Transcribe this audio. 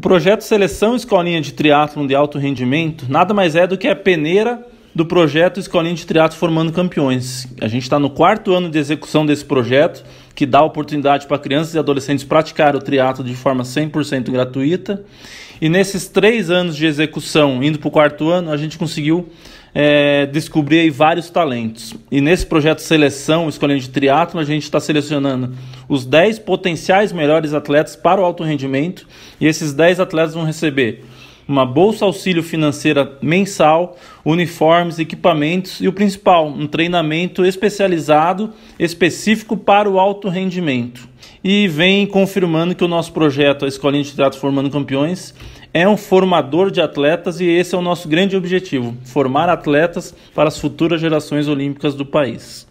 O projeto Seleção Escolinha de Triatlon de Alto Rendimento nada mais é do que a peneira do projeto Escolinha de Triatlo Formando Campeões. A gente está no quarto ano de execução desse projeto que dá oportunidade para crianças e adolescentes praticar o triatlo de forma 100% gratuita. E nesses três anos de execução, indo para o quarto ano, a gente conseguiu é, descobrir vários talentos. E nesse projeto Seleção Escolhendo de Triatlo, a gente está selecionando os 10 potenciais melhores atletas para o alto rendimento. E esses 10 atletas vão receber uma bolsa auxílio financeira mensal, uniformes, equipamentos e o principal, um treinamento especializado específico para o alto rendimento. E vem confirmando que o nosso projeto, a Escolinha de Teatro Formando Campeões, é um formador de atletas e esse é o nosso grande objetivo: formar atletas para as futuras gerações olímpicas do país.